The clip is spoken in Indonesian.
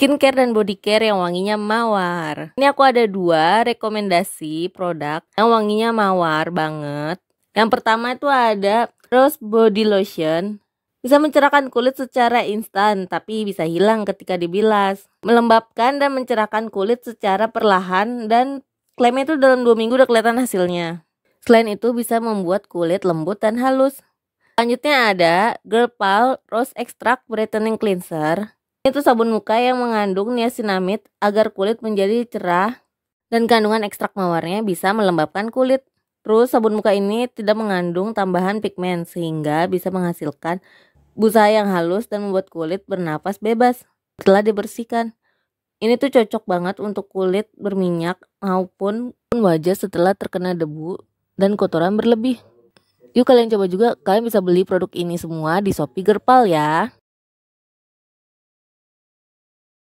skincare dan body care yang wanginya mawar. Ini aku ada dua rekomendasi produk yang wanginya mawar banget. Yang pertama itu ada Rose Body Lotion. Bisa mencerahkan kulit secara instan, tapi bisa hilang ketika dibilas. Melembabkan dan mencerahkan kulit secara perlahan dan klaimnya itu dalam dua minggu udah kelihatan hasilnya. Selain itu bisa membuat kulit lembut dan halus. Selanjutnya ada Girl Pal Rose Extract Brightening Cleanser. Itu sabun muka yang mengandung niacinamide agar kulit menjadi cerah dan kandungan ekstrak mawarnya bisa melembabkan kulit. Terus sabun muka ini tidak mengandung tambahan pigmen sehingga bisa menghasilkan busa yang halus dan membuat kulit bernapas bebas setelah dibersihkan. Ini tuh cocok banget untuk kulit berminyak maupun wajah setelah terkena debu dan kotoran berlebih. Yuk kalian coba juga, kalian bisa beli produk ini semua di Shopee Gerpal ya.